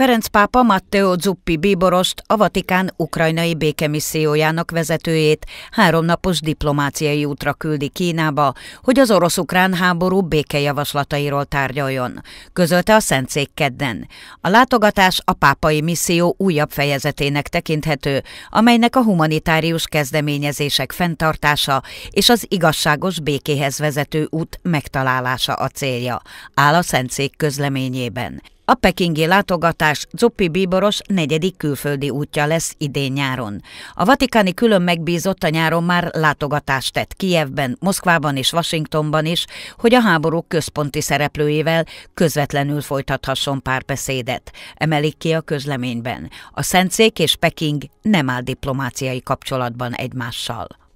Ferenc pápa Matteo Zuppi bíborost, a Vatikán ukrajnai békemissziójának vezetőjét háromnapos diplomáciai útra küldi Kínába, hogy az orosz-ukrán háború békejavaslatairól tárgyaljon, közölte a Szentszék kedden. A látogatás a pápai misszió újabb fejezetének tekinthető, amelynek a humanitárius kezdeményezések fenntartása és az igazságos békéhez vezető út megtalálása a célja, áll a Szentszék közleményében. A pekingi látogatás Zuppi Bíboros negyedik külföldi útja lesz idén nyáron. A vatikáni külön megbízott a nyáron már látogatást tett Kijevben, Moszkvában és Washingtonban is, hogy a háború központi szereplőivel közvetlenül folytathasson párbeszédet. Emelik ki a közleményben. A Szentszék és Peking nem áll diplomáciai kapcsolatban egymással.